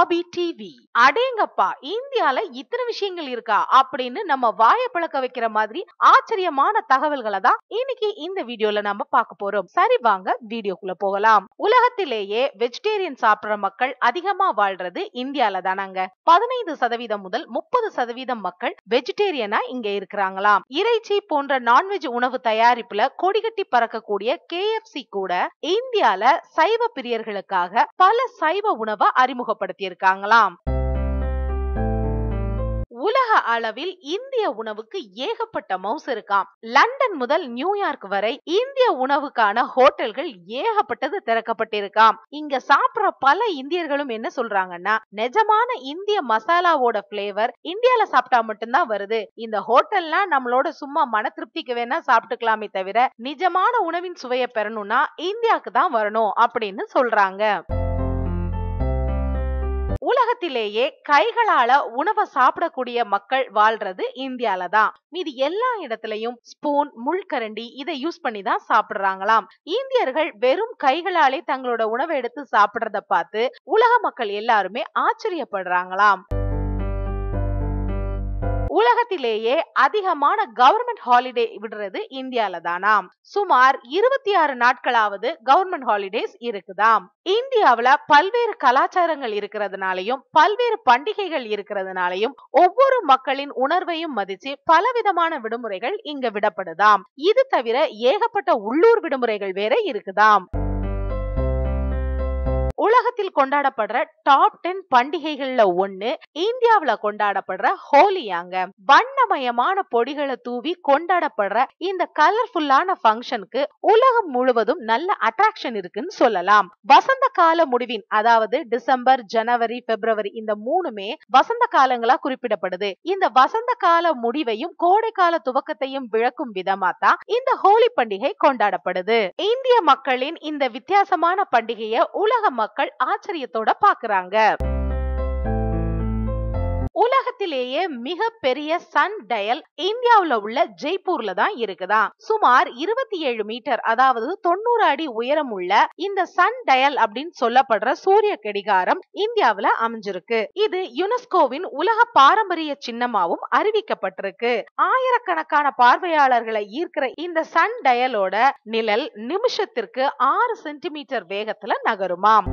அபி TV அடேங்கப்பா இந்தியால இத்தனை விஷயங்கள் இருக்கா அப்படின்னு நம்ம வாய பழக்க வைக்கிற மாதிரி ஆச்சரியமான தகவல்களை தான் இன்னைக்கு இந்த வீடியோல நம்ம பார்க்க போறோம் சரி வாங்க வீடியோக்குள்ள போகலாம் உலகத்திலேயே வெஜிடேரியன் சாப்பிடுற மக்கள் அதிகமா வாழ்றது இந்தியால தானாங்க பதினைந்து சதவீதம் முதல் முப்பது சதவீதம் மக்கள் வெஜிடேரியனா இங்க இருக்கிறாங்களாம் இறைச்சி போன்ற நான்வெஜ் உணவு தயாரிப்புல கொடிகட்டி பறக்கக்கூடிய சி கூட இந்தியால சைவ பிரியர்களுக்காக பல சைவ உணவை அறிமுகப்படுத்தி நடத்தியிருக்காங்களாம் உலக அளவில் இந்திய உணவுக்கு ஏகப்பட்ட மவுஸ் இருக்காம் லண்டன் முதல் நியூயார்க் வரை இந்திய உணவுக்கான ஹோட்டல்கள் ஏகப்பட்டது திறக்கப்பட்டிருக்காம் இங்க சாப்பிடுற பல இந்தியர்களும் என்ன சொல்றாங்கன்னா நிஜமான இந்திய மசாலாவோட பிளேவர் இந்தியால சாப்பிட்டா மட்டும்தான் வருது இந்த ஹோட்டல்லாம் நம்மளோட சும்மா மன திருப்திக்கு வேணா சாப்பிட்டுக்கலாமே தவிர நிஜமான உணவின் சுவையை பெறணும்னா இந்தியாவுக்கு தான் வரணும் அப்படின்னு சொல்றாங்க உலகத்திலேயே கைகளால உணவை சாப்பிடக்கூடிய மக்கள் வாழ்றது இந்தியால தான் மீது எல்லா இடத்துலயும் ஸ்பூன் முள்கரண்டி இதை யூஸ் பண்ணி தான் சாப்பிடுறாங்களாம் இந்தியர்கள் வெறும் கைகளாலே தங்களோட உணவை எடுத்து சாப்பிடுறத பார்த்து உலக மக்கள் எல்லாருமே ஆச்சரியப்படுறாங்களாம் உலகத்திலேயே அதிகமான கவர்மெண்ட் ஹாலிடே விடுறது இந்தியால தானாம் சுமார் இருபத்தி ஆறு நாட்களாவது கவர்மெண்ட் ஹாலிடேஸ் இருக்குதாம் இந்தியாவில பல்வேறு கலாச்சாரங்கள் இருக்கிறதுனாலையும் பல்வேறு பண்டிகைகள் இருக்கிறதுனாலையும் ஒவ்வொரு மக்களின் உணர்வையும் மதிச்சு பலவிதமான விடுமுறைகள் இங்க விடப்படுதாம் இது தவிர ஏகப்பட்ட உள்ளூர் விடுமுறைகள் வேற இருக்குதாம் உலகத்தில் கொண்டாடப்படுற டாப் டென் பண்டிகைகள்ல ஒண்ணு இந்தியாவில கொண்டாடப்படுற ஹோலியாங்க வண்ணமயமான பொடிகளை தூவி கொண்டாடப்படுற இந்த கலர்ஃபுல்லான ஃபங்க்ஷனுக்கு உலகம் முழுவதும் நல்ல அட்ராக்ஷன் இருக்குன்னு சொல்லலாம் வசந்த கால முடிவின் அதாவது டிசம்பர் ஜனவரி பிப்ரவரி இந்த மூணுமே வசந்த காலங்களா குறிப்பிடப்படுது இந்த வசந்த கால முடிவையும் கோடை கால துவக்கத்தையும் விளக்கும் விதமா தான் இந்த ஹோலி பண்டிகை கொண்டாடப்படுது இந்திய மக்களின் இந்த வித்தியாசமான பண்டிகையை உலக மக்கள் மக்கள் ஆச்சரியத்தோட பாக்குறாங்க உலகத்திலேயே மிக பெரிய சன் டயல் இந்தியாவுல உள்ள ஜெய்ப்பூர்ல தான் இருக்குதா சுமார் இருபத்தி ஏழு மீட்டர் அதாவது தொண்ணூறு அடி உயரம் உள்ள இந்த சன் டயல் அப்படின்னு சொல்லப்படுற சூரிய கடிகாரம் இந்தியாவுல அமைஞ்சிருக்கு இது யுனெஸ்கோவின் உலக பாரம்பரிய சின்னமாவும் அறிவிக்கப்பட்டிருக்கு ஆயிரக்கணக்கான பார்வையாளர்களை ஈர்க்கிற இந்த சன் டயலோட நிழல் நிமிஷத்திற்கு ஆறு சென்டிமீட்டர் வேகத்துல நகருமாம்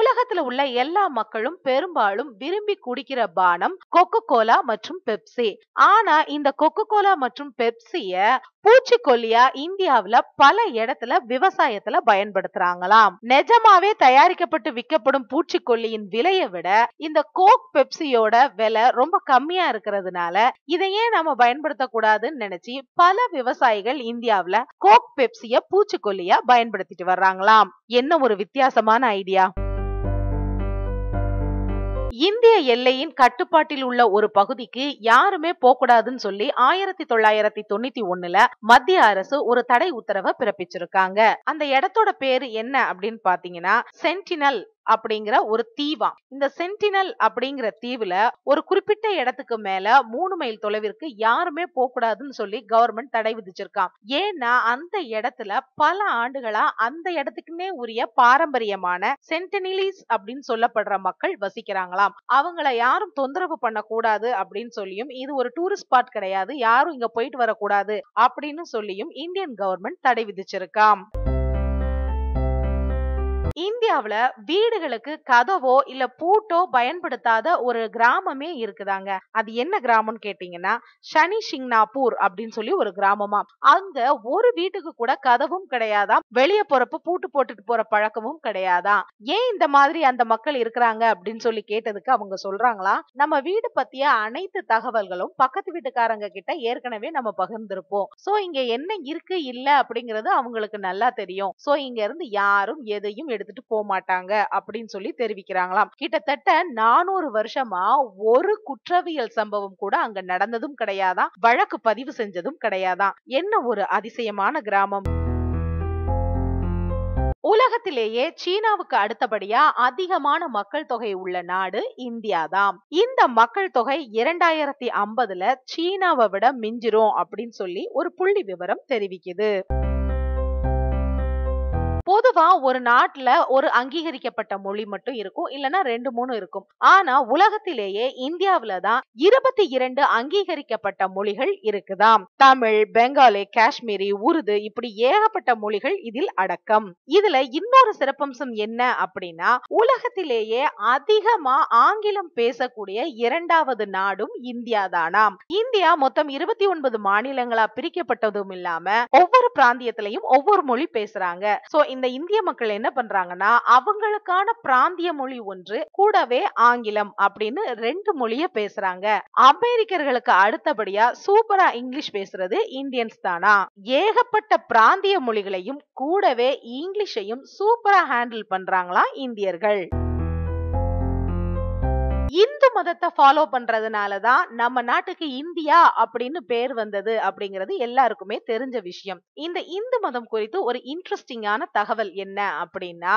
உலகத்துல உள்ள எல்லா மக்களும் பெரும்பாலும் விரும்பி குடிக்கிற பானம் கொக்கோ கோலா மற்றும் பெப்சி ஆனா இந்த கொக்கோ கோலா மற்றும் பெப்சிய பூச்சிக்கொல்லியா இந்தியாவில பல இடத்துல விவசாயத்துல பயன்படுத்துறாங்களாம் நிஜமாவே தயாரிக்கப்பட்டு விற்கப்படும் பூச்சிக்கொல்லியின் விலையை விட இந்த கோக் பெப்சியோட விலை ரொம்ப கம்மியா இருக்கிறதுனால இதையே நம்ம பயன்படுத்த கூடாதுன்னு நினைச்சு பல விவசாயிகள் இந்தியாவுல கோக் பெப்சிய பூச்சிக்கொல்லியா பயன்படுத்திட்டு வர்றாங்களாம் என்ன ஒரு வித்தியாசமான ஐடியா இந்திய எல்லையின் கட்டுப்பாட்டில் உள்ள ஒரு பகுதிக்கு யாருமே போகக்கூடாதுன்னு சொல்லி ஆயிரத்தி தொள்ளாயிரத்தி தொண்ணூத்தி ஒண்ணுல மத்திய அரசு ஒரு தடை உத்தரவை பிறப்பிச்சிருக்காங்க அந்த இடத்தோட பேரு என்ன அப்படின்னு பாத்தீங்கன்னா சென்டினல் அப்படிங்கிற ஒரு தீவாம் இந்த சென்டினல் அப்படிங்கிற தீவுல ஒரு குறிப்பிட்ட இடத்துக்கு மேல மூணு மைல் தொலைவிற்கு யாருமே போகக்கூடாதுன்னு சொல்லி கவர்மெண்ட் தடை விதிச்சிருக்கான் ஏன்னா அந்த இடத்துல பல ஆண்டுகளா அந்த இடத்துக்குன்னே உரிய பாரம்பரியமான சென்டினிலிஸ் அப்படின்னு சொல்லப்படுற மக்கள் வசிக்கிறாங்களாம் அவங்கள யாரும் தொந்தரவு பண்ணக்கூடாது அப்படின்னு சொல்லியும் இது ஒரு டூரிஸ்ட் ஸ்பாட் கிடையாது யாரும் இங்க போயிட்டு வரக்கூடாது அப்படின்னு சொல்லியும் இந்தியன் கவர்மெண்ட் தடை விதிச்சிருக்காம் இந்தியாவுல வீடுகளுக்கு கதவோ இல்ல பூட்டோ பயன்படுத்தாத ஒரு கிராமமே இருக்குதாங்க அது என்ன கிராமம்னு கேட்டீங்கன்னா சனி சிங்னாபூர் அப்படின்னு சொல்லி ஒரு கிராமமா அங்க ஒரு வீட்டுக்கு கூட கதவும் கிடையாதா வெளிய போறப்ப பூட்டு போட்டுட்டு போற பழக்கமும் கிடையாதாம் ஏன் இந்த மாதிரி அந்த மக்கள் இருக்கிறாங்க அப்படின்னு சொல்லி கேட்டதுக்கு அவங்க சொல்றாங்களா நம்ம வீடு பத்திய அனைத்து தகவல்களும் பக்கத்து வீட்டுக்காரங்க கிட்ட ஏற்கனவே நம்ம பகிர்ந்திருப்போம் சோ இங்க என்ன இருக்கு இல்ல அப்படிங்கறது அவங்களுக்கு நல்லா தெரியும் சோ இங்க இருந்து யாரும் எதையும் எடுத்து எடுத்துட்டு போக மாட்டாங்க அப்படின்னு சொல்லி தெரிவிக்கிறாங்களாம் கிட்டத்தட்ட நானூறு வருஷமா ஒரு குற்றவியல் சம்பவம் கூட அங்க நடந்ததும் கிடையாதான் வழக்கு பதிவு செஞ்சதும் கிடையாதான் என்ன ஒரு அதிசயமான கிராமம் உலகத்திலேயே சீனாவுக்கு அடுத்தபடியா அதிகமான மக்கள் தொகை உள்ள நாடு இந்தியாதான் இந்த மக்கள் தொகை இரண்டாயிரத்தி ஐம்பதுல சீனாவை விட மிஞ்சிரும் அப்படின்னு சொல்லி ஒரு புள்ளி விவரம் தெரிவிக்குது பொதுவா ஒரு நாட்டுல ஒரு அங்கீகரிக்கப்பட்ட மொழி மட்டும் இருக்கும் இல்லைன்னா ரெண்டு மூணு இருக்கும் ஆனா உலகத்திலேயே இந்தியாவில தான் இருபத்தி இரண்டு அங்கீகரிக்கப்பட்ட மொழிகள் இருக்குதாம் தமிழ் பெங்காலி காஷ்மீரி உருது இப்படி ஏகப்பட்ட மொழிகள் இதில் அடக்கம் இதுல இன்னொரு சிறப்பம்சம் என்ன அப்படின்னா உலகத்திலேயே அதிகமா ஆங்கிலம் பேசக்கூடிய இரண்டாவது நாடும் இந்தியா தானாம் இந்தியா மொத்தம் இருபத்தி ஒன்பது மாநிலங்களா பிரிக்கப்பட்டதும் இல்லாம ஒவ்வொரு பிராந்தியத்திலையும் ஒவ்வொரு மொழி பேசுறாங்க சோ இந்த இந்திய மக்கள் என்ன பண்றாங்கன்னா அவங்களுக்கான பிராந்திய மொழி ஒன்று கூடவே ஆங்கிலம் அப்படின்னு ரெண்டு மொழிய பேசுறாங்க அமெரிக்கர்களுக்கு அடுத்தபடியா சூப்பரா இங்கிலீஷ் பேசுறது இந்தியன்ஸ் தானா ஏகப்பட்ட பிராந்திய மொழிகளையும் கூடவே இங்கிலீஷையும் சூப்பரா ஹேண்டில் பண்றாங்களா இந்தியர்கள் இந்து மதத்தை ஃபாலோ பண்றதுனால தான் நம்ம நாட்டுக்கு இந்தியா அப்படின்னு பேர் வந்தது அப்படிங்கிறது எல்லாருக்குமே தெரிஞ்ச விஷயம் இந்த இந்து மதம் குறித்து ஒரு இன்ட்ரெஸ்டிங்கான தகவல் என்ன அப்படின்னா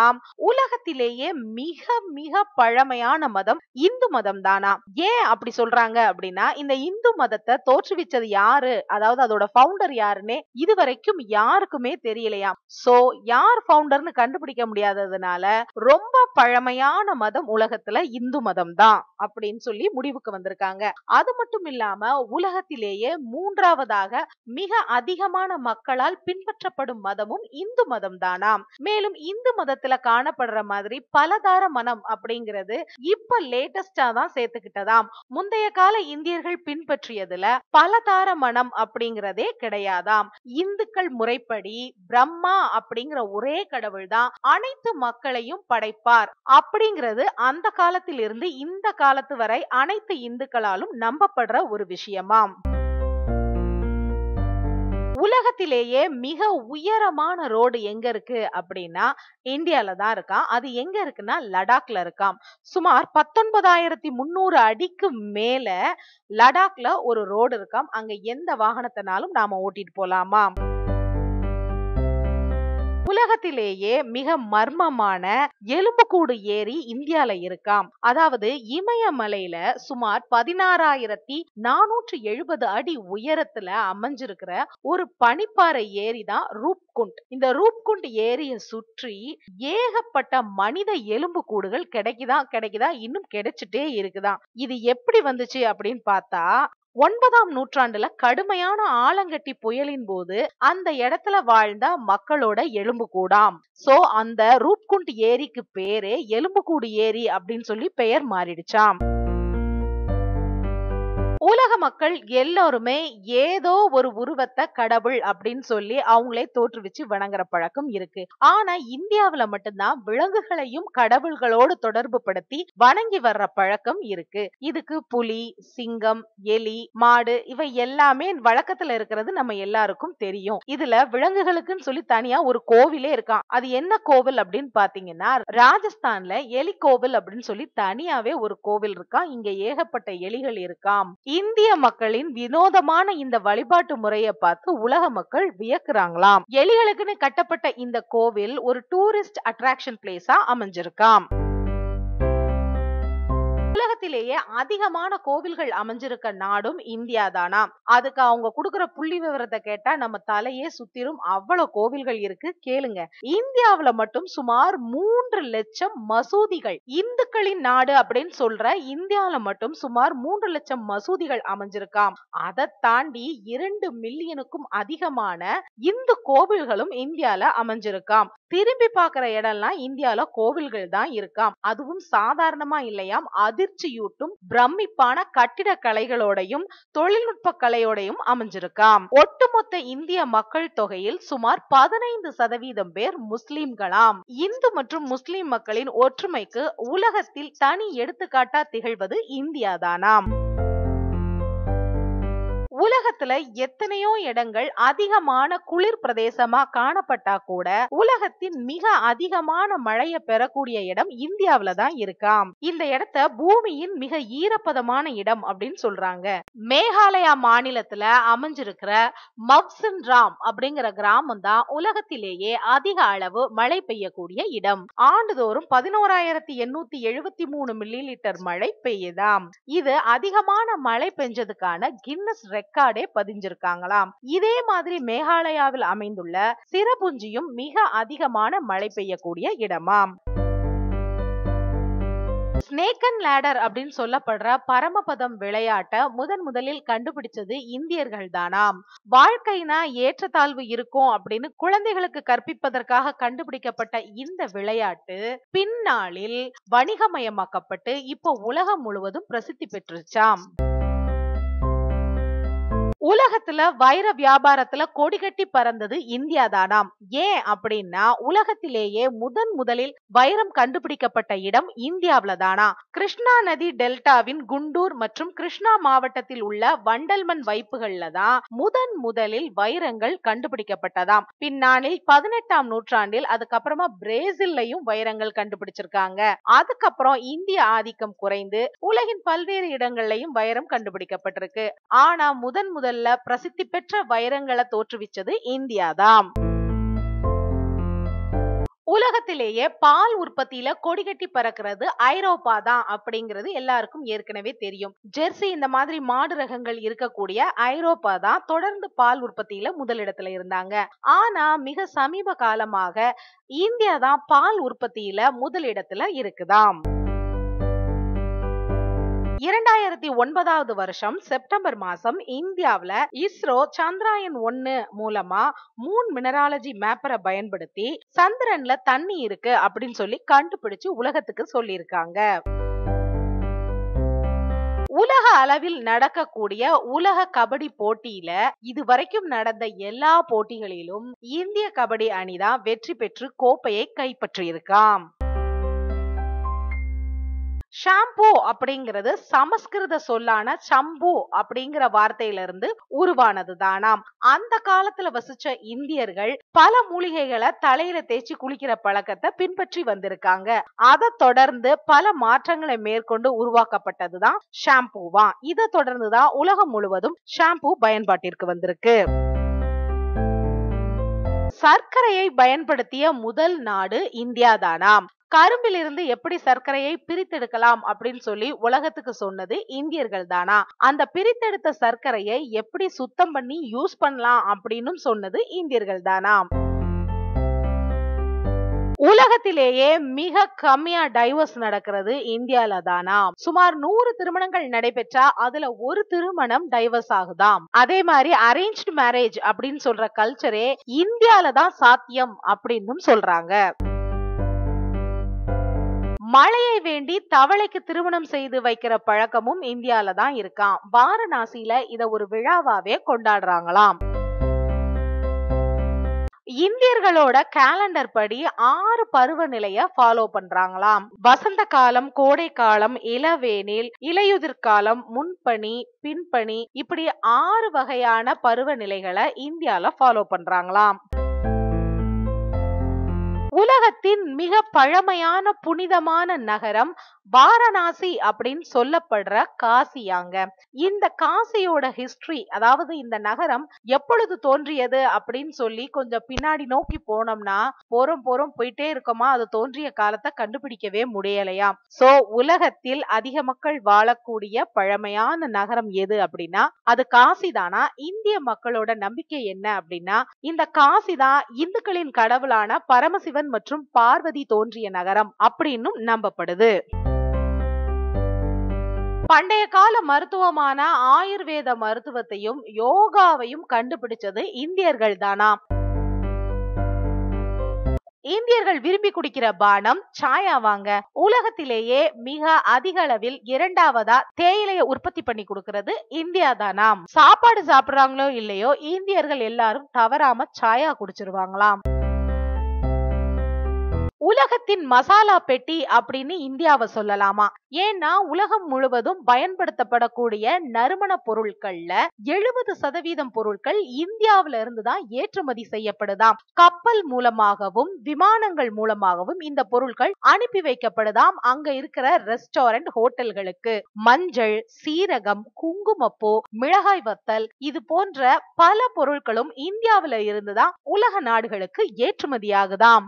உலகத்திலேயே மிக மிக பழமையான மதம் இந்து மதம் தானா ஏன் அப்படி சொல்றாங்க அப்படின்னா இந்த இந்து மதத்தை தோற்றுவிச்சது யாரு அதாவது அதோட பவுண்டர் யாருன்னே இதுவரைக்கும் யாருக்குமே தெரியலையாம் சோ யார் பவுண்டர்னு கண்டுபிடிக்க முடியாததுனால ரொம்ப பழமையான மதம் உலகத்துல இந்து மதம் தான் தான் அப்படின்னு சொல்லி முடிவுக்கு வந்திருக்காங்க அது மட்டும் இல்லாம உலகத்திலேயே மூன்றாவதாக மிக அதிகமான மக்களால் பின்பற்றப்படும் மதமும் இந்து மதம் தானாம் மேலும் இந்து மதத்துல காணப்படுற மாதிரி பலதார மனம் அப்படிங்கிறது இப்ப லேட்டஸ்டா தான் சேர்த்துக்கிட்டதாம் முந்தைய கால இந்தியர்கள் பின்பற்றியதுல பலதார மனம் அப்படிங்கிறதே கிடையாதாம் இந்துக்கள் முறைப்படி பிரம்மா அப்படிங்கிற ஒரே கடவுள் தான் அனைத்து மக்களையும் படைப்பார் அப்படிங்கிறது அந்த காலத்திலிருந்து இந்த காலத்து வரை அனைத்து இந்துக்களாலும் நம்பப்படுற ஒரு விஷயமாம் உலகத்திலேயே மிக உயரமான ரோடு எங்க இருக்கு அப்படின்னா இந்தியால தான் இருக்காம் அது எங்க இருக்குன்னா லடாக்ல இருக்காம் சுமார் பத்தொன்பதாயிரத்தி முன்னூறு அடிக்கு மேல லடாக்ல ஒரு ரோடு இருக்காம் அங்க எந்த வாகனத்தினாலும் நாம ஓட்டிட்டு போலாமா உலகத்திலேயே மிக மர்மமான எலும்புக்கூடு ஏரி இந்தியால இருக்காம் அதாவது இமயமலையில சுமார் பதினாறாயிரத்தி நானூற்றி எழுபது அடி உயரத்துல அமைஞ்சிருக்கிற ஒரு பனிப்பாறை ஏரி தான் ரூப்குண்ட் இந்த ரூப்குண்ட் ஏரிய சுற்றி ஏகப்பட்ட மனித எலும்பு கூடுகள் கிடைக்குதான் கிடைக்குதா இன்னும் கிடைச்சிட்டே இருக்குதான் இது எப்படி வந்துச்சு அப்படின்னு பார்த்தா ஒன்பதாம் நூற்றாண்டுல கடுமையான ஆலங்கட்டி புயலின் போது அந்த இடத்துல வாழ்ந்த மக்களோட எலும்பு கூடாம் சோ அந்த ரூப்குண்ட் ஏரிக்கு பேரே எலும்புக்கூடு ஏரி அப்படின்னு சொல்லி பெயர் மாறிடுச்சாம் உலக மக்கள் எல்லாருமே ஏதோ ஒரு உருவத்தை கடவுள் அப்படின்னு சொல்லி அவங்களே தோற்றுவிச்சு வணங்குற பழக்கம் இருக்கு ஆனா இந்தியாவுல மட்டும்தான் விலங்குகளையும் கடவுள்களோடு தொடர்பு படுத்தி வணங்கி வர்ற பழக்கம் இருக்கு இதுக்கு புலி சிங்கம் எலி மாடு இவை எல்லாமே வழக்கத்துல இருக்கிறது நம்ம எல்லாருக்கும் தெரியும் இதுல விலங்குகளுக்குன்னு சொல்லி தனியா ஒரு கோவிலே இருக்கான் அது என்ன கோவில் அப்படின்னு பாத்தீங்கன்னா ராஜஸ்தான்ல எலி கோவில் அப்படின்னு சொல்லி தனியாவே ஒரு கோவில் இருக்கான் இங்க ஏகப்பட்ட எலிகள் இருக்காம் இந்திய மக்களின் வினோதமான இந்த வழிபாட்டு முறையை பார்த்து உலக மக்கள் வியக்குறாங்களாம் எலிகளுக்குன்னு கட்டப்பட்ட இந்த கோவில் ஒரு டூரிஸ்ட் அட்ராக்ஷன் பிளேஸா அமைஞ்சிருக்காம் உலகத்திலேயே அதிகமான கோவில்கள் அமைஞ்சிருக்க நாடும் இந்தியா தானா அதுக்கு அவங்க கொடுக்கற புள்ளி விவரத்தை கேட்டா நம்ம தலையே சுத்திரும் அவ்வளவு கோவில்கள் இருக்கு கேளுங்க இந்தியாவில மட்டும் சுமார் மூன்று லட்சம் மசூதிகள் இந்துக்களின் நாடு அப்படின்னு சொல்ற இந்தியாவில மட்டும் சுமார் மூன்று லட்சம் மசூதிகள் அமைஞ்சிருக்காம் அதை தாண்டி இரண்டு மில்லியனுக்கும் அதிகமான இந்து கோவில்களும் இந்தியால அமைஞ்சிருக்காம் திரும்பி பாக்குற இடம்லாம் இந்தியால கோவில்கள் தான் இருக்காம் அதுவும் சாதாரணமா இல்லையாம் அதிர் அதிர்ச்சியூட்டும் பிரமிப்பான கலைகளோடையும் தொழில்நுட்ப கலையோடையும் அமைஞ்சிருக்காம் ஒட்டுமொத்த இந்திய மக்கள் தொகையில் சுமார் பதினைந்து சதவீதம் பேர் முஸ்லிம்களாம் இந்து மற்றும் முஸ்லிம் மக்களின் ஒற்றுமைக்கு உலகத்தில் தனி எடுத்துக்காட்டா திகழ்வது இந்தியா தானாம் உலகத்துல எத்தனையோ இடங்கள் அதிகமான குளிர் பிரதேசமா காணப்பட்டா கூட உலகத்தின் மிக அதிகமான மழையை பெறக்கூடிய இடம் இந்தியாவில தான் இருக்காம் இந்த இடத்த பூமியின் மிக ஈரப்பதமான இடம் அப்படின்னு சொல்றாங்க மேகாலயா மாநிலத்துல அமைஞ்சிருக்கிற மப்சன் ராம் அப்படிங்கிற கிராமம் தான் உலகத்திலேயே அதிக அளவு மழை பெய்யக்கூடிய இடம் ஆண்டுதோறும் பதினோராயிரத்தி எண்ணூத்தி எழுபத்தி மூணு மில்லி லிட்டர் மழை பெய்யுதாம் இது அதிகமான மழை பெஞ்சதுக்கான கின்னஸ் ரெக்கார்ட் ரெக்கார்டே பதிஞ்சிருக்காங்களாம் இதே மாதிரி மேகாலயாவில் அமைந்துள்ள சிறபுஞ்சியும் மிக அதிகமான மழை பெய்யக்கூடிய இடமாம் ஸ்னேக் அண்ட் லேடர் அப்படின்னு சொல்லப்படுற பரமபதம் விளையாட்டை முதன் முதலில் கண்டுபிடிச்சது இந்தியர்கள் தானாம் வாழ்க்கைனா ஏற்றத்தாழ்வு இருக்கும் அப்படின்னு குழந்தைகளுக்கு கற்பிப்பதற்காக கண்டுபிடிக்கப்பட்ட இந்த விளையாட்டு பின்னாளில் வணிகமயமாக்கப்பட்டு இப்போ உலகம் முழுவதும் பிரசித்தி பெற்றுச்சாம் உலகத்துல வைர வியாபாரத்துல கொடிகட்டி பறந்தது இந்தியா தானாம் ஏன் அப்படின்னா உலகத்திலேயே முதன் முதலில் வைரம் கண்டுபிடிக்கப்பட்ட இடம் இந்தியாவில தானா கிருஷ்ணா நதி டெல்டாவின் குண்டூர் மற்றும் கிருஷ்ணா மாவட்டத்தில் உள்ள வண்டல்மண் வைப்புகள்ல தான் முதன் முதலில் வைரங்கள் கண்டுபிடிக்கப்பட்டதாம் பின்னாளில் பதினெட்டாம் நூற்றாண்டில் அதுக்கப்புறமா பிரேசில்லையும் வைரங்கள் கண்டுபிடிச்சிருக்காங்க அதுக்கப்புறம் இந்திய ஆதிக்கம் குறைந்து உலகின் பல்வேறு இடங்கள்லயும் வைரம் கண்டுபிடிக்கப்பட்டிருக்கு ஆனா முதன் முதல் முதல்ல பிரசித்தி பெற்ற வைரங்களை தோற்றுவிச்சது இந்தியாதான் உலகத்திலேயே பால் உற்பத்தியில கொடிகட்டி பறக்கிறது ஐரோப்பா தான் அப்படிங்கிறது எல்லாருக்கும் ஏற்கனவே தெரியும் ஜெர்சி இந்த மாதிரி மாடு ரகங்கள் இருக்கக்கூடிய ஐரோப்பா தான் தொடர்ந்து பால் உற்பத்தியில முதலிடத்துல இருந்தாங்க ஆனா மிக சமீப காலமாக இந்தியா தான் பால் உற்பத்தியில முதலிடத்துல இருக்குதாம் இரண்டாயிரத்தி ஒன்பதாவது வருஷம் செப்டம்பர் மாசம் இந்தியாவில இஸ்ரோ சந்திராயன் ஒன்னு மூலமா மூன் மினராலஜி மேப்பரை பயன்படுத்தி சந்திரன்ல தண்ணி இருக்கு அப்படின்னு சொல்லி கண்டுபிடிச்சு உலகத்துக்கு சொல்லியிருக்காங்க உலக அளவில் நடக்கக்கூடிய உலக கபடி போட்டியில இதுவரைக்கும் நடந்த எல்லா போட்டிகளிலும் இந்திய கபடி அணிதான் வெற்றி பெற்று கோப்பையை கைப்பற்றியிருக்காம் ஷாம்பு அப்படிங்கிறது சமஸ்கிருத சொல்லான சம்பு அப்படிங்கிற வார்த்தையிலிருந்து உருவானது தானாம் அந்த காலத்துல வசிச்ச இந்தியர்கள் பல மூலிகைகளை தலையில தேய்ச்சி குளிக்கிற பழக்கத்தை பின்பற்றி வந்திருக்காங்க அதை தொடர்ந்து பல மாற்றங்களை மேற்கொண்டு உருவாக்கப்பட்டதுதான் ஷாம்புவா இதை தொடர்ந்துதான் உலகம் முழுவதும் ஷாம்பு பயன்பாட்டிற்கு வந்திருக்கு சர்க்கரையை பயன்படுத்திய முதல் நாடு இந்தியா தானாம் கரும்பிலிருந்து எப்படி சர்க்கரையை பிரித்தெடுக்கலாம் அப்படின்னு சொல்லி உலகத்துக்கு சொன்னது இந்தியர்கள் தானா அந்த பிரித்தெடுத்த சர்க்கரையை எப்படி சுத்தம் பண்ணி யூஸ் பண்ணலாம் அப்படின்னு சொன்னது இந்தியர்கள் தானா உலகத்திலேயே மிக கம்மியா டைவர்ஸ் நடக்கிறது இந்தியால தானா சுமார் நூறு திருமணங்கள் நடைபெற்றா அதுல ஒரு திருமணம் டைவர்ஸ் ஆகுதாம் அதே மாதிரி அரேஞ்ச்டு மேரேஜ் அப்படின்னு சொல்ற கல்ச்சரே இந்தியால தான் சாத்தியம் அப்படின்னு சொல்றாங்க மழையை வேண்டி தவளைக்கு திருமணம் செய்து வைக்கிற பழக்கமும் இந்தியால தான் இருக்காம் வாரணாசியில இத ஒரு விழாவாவே கொண்டாடுறாங்களாம் இந்தியர்களோட கேலண்டர் படி ஆறு நிலைய ஃபாலோ பண்றாங்களாம் வசந்த காலம் கோடை காலம் இளவேனில் இலையுதிர் காலம் முன்பணி பின்பணி இப்படி ஆறு வகையான பருவநிலைகளை இந்தியால ஃபாலோ பண்றாங்களாம் உலகத்தின் மிக பழமையான புனிதமான நகரம் வாரணாசி அப்படின்னு சொல்லப்படுற காசியாங்க இந்த காசியோட ஹிஸ்டரி அதாவது இந்த நகரம் எப்பொழுது தோன்றியது அப்படின்னு சொல்லி கொஞ்சம் பின்னாடி நோக்கி போனோம்னா போறோம் போறோம் போயிட்டே இருக்கோமா அது தோன்றிய காலத்தை கண்டுபிடிக்கவே முடியலையா சோ உலகத்தில் அதிக மக்கள் வாழக்கூடிய பழமையான நகரம் எது அப்படின்னா அது காசி தானா இந்திய மக்களோட நம்பிக்கை என்ன அப்படின்னா இந்த காசி தான் இந்துக்களின் கடவுளான பரமசிவன் மற்றும் பார்வதி தோன்றிய நகரம் அப்படின்னு நம்பப்படுது பண்டைய கால மருத்துவமான ஆயுர்வேத மருத்துவத்தையும் யோகாவையும் கண்டுபிடிச்சது இந்தியர்கள் தானா இந்தியர்கள் விரும்பி குடிக்கிற பானம் சாயா வாங்க உலகத்திலேயே மிக அதிக அளவில் இரண்டாவதா தேயிலையை உற்பத்தி பண்ணி கொடுக்கிறது இந்தியா தானாம் சாப்பாடு சாப்பிடுறாங்களோ இல்லையோ இந்தியர்கள் எல்லாரும் தவறாம சாயா குடிச்சிருவாங்களாம் உலகத்தின் மசாலா பெட்டி அப்படின்னு இந்தியாவை சொல்லலாமா ஏன்னா உலகம் முழுவதும் பயன்படுத்தப்படக்கூடிய நறுமண பொருட்கள்ல எழுபது சதவீதம் பொருட்கள் இந்தியாவில இருந்து தான் ஏற்றுமதி செய்யப்படுதாம் கப்பல் மூலமாகவும் விமானங்கள் மூலமாகவும் இந்த பொருட்கள் அனுப்பி வைக்கப்படுதாம் அங்க இருக்கிற ரெஸ்டாரண்ட் ஹோட்டல்களுக்கு மஞ்சள் சீரகம் குங்குமப்பூ மிளகாய் வத்தல் இது போன்ற பல பொருட்களும் இந்தியாவில இருந்துதான் உலக நாடுகளுக்கு ஏற்றுமதியாகுதாம்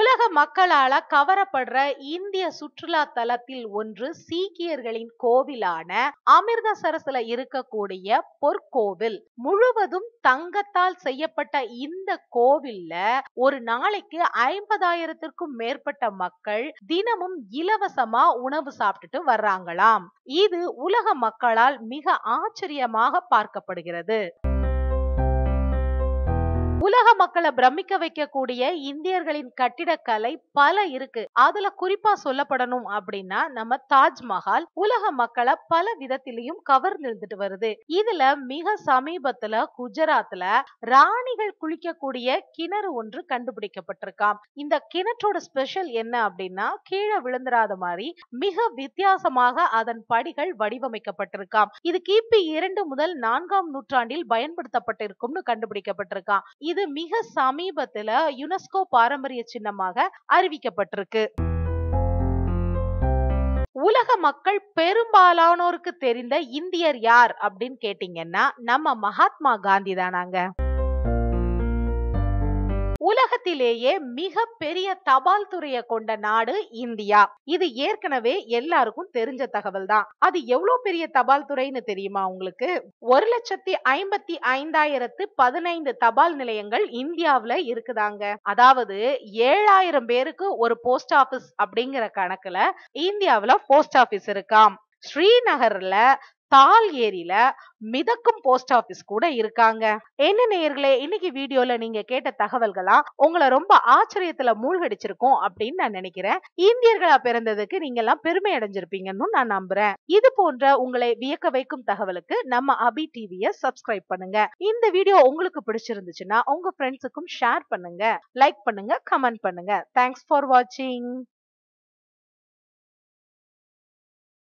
உலக மக்களால கவரப்படுற இந்திய சுற்றுலா தலத்தில் ஒன்று சீக்கியர்களின் கோவிலான அமிர்தசரஸ்ல இருக்கக்கூடிய பொற்கோவில் முழுவதும் தங்கத்தால் செய்யப்பட்ட இந்த கோவில்ல ஒரு நாளைக்கு ஐம்பதாயிரத்திற்கும் மேற்பட்ட மக்கள் தினமும் இலவசமா உணவு சாப்பிட்டுட்டு வர்றாங்களாம் இது உலக மக்களால் மிக ஆச்சரியமாக பார்க்கப்படுகிறது உலக மக்களை பிரமிக்க வைக்கக்கூடிய இந்தியர்களின் கட்டிடக்கலை பல இருக்கு அதுல குறிப்பா சொல்லப்படணும் அப்படின்னா நம்ம தாஜ்மஹால் உலக மக்களை பல விதத்திலையும் கவர் நிறுத்துட்டு வருது இதுல மிக சமீபத்துல குஜராத்ல ராணிகள் குளிக்கக்கூடிய கிணறு ஒன்று கண்டுபிடிக்கப்பட்டிருக்காம் இந்த கிணற்றோட ஸ்பெஷல் என்ன அப்படின்னா கீழே விழுந்துராத மாதிரி மிக வித்தியாசமாக அதன் படிகள் வடிவமைக்கப்பட்டிருக்காம் இது கிபி இரண்டு முதல் நான்காம் நூற்றாண்டில் பயன்படுத்தப்பட்டிருக்கும்னு கண்டுபிடிக்கப்பட்டிருக்கான் இது மிக சமீபத்துல யுனெஸ்கோ பாரம்பரிய சின்னமாக அறிவிக்கப்பட்டிருக்கு உலக மக்கள் பெரும்பாலானோருக்கு தெரிந்த இந்தியர் யார் அப்படின்னு கேட்டீங்கன்னா நம்ம மகாத்மா காந்தி தானாங்க உலகத்திலேயே மிக பெரிய தபால் துறையை கொண்ட நாடு இந்தியா இது ஏற்கனவே எல்லாருக்கும் தெரிஞ்ச தகவல் தான் அது எவ்வளவு பெரிய தபால் துறைன்னு தெரியுமா உங்களுக்கு ஒரு லட்சத்தி ஐம்பத்தி ஐந்தாயிரத்து பதினைந்து தபால் நிலையங்கள் இந்தியாவுல இருக்குதாங்க அதாவது ஏழாயிரம் பேருக்கு ஒரு போஸ்ட் ஆபீஸ் அப்படிங்கிற கணக்குல இந்தியாவுல போஸ்ட் ஆபீஸ் இருக்காம் ஸ்ரீநகர்ல தால் ஏரியில மிதக்கும் போஸ்ட் ஆபீஸ் கூட இருக்காங்க என்ன நேயர்களே இன்னைக்கு வீடியோல நீங்க கேட்ட தகவல்களா உங்களை ரொம்ப ஆச்சரியத்துல மூழ்கடிச்சிருக்கும் அப்படின்னு நான் நினைக்கிறேன் இந்தியர்களா பிறந்ததுக்கு நீங்க எல்லாம் பெருமை அடைஞ்சிருப்பீங்கன்னு நான் நம்புறேன் இது போன்ற உங்களை வியக்க வைக்கும் தகவலுக்கு நம்ம அபி டிவிய சப்ஸ்கிரைப் பண்ணுங்க இந்த வீடியோ உங்களுக்கு பிடிச்சிருந்துச்சுன்னா உங்க ஃப்ரெண்ட்ஸுக்கும் ஷேர் பண்ணுங்க லைக் பண்ணுங்க கமெண்ட் பண்ணுங்க தேங்க்ஸ் ஃபார் வாட்சிங்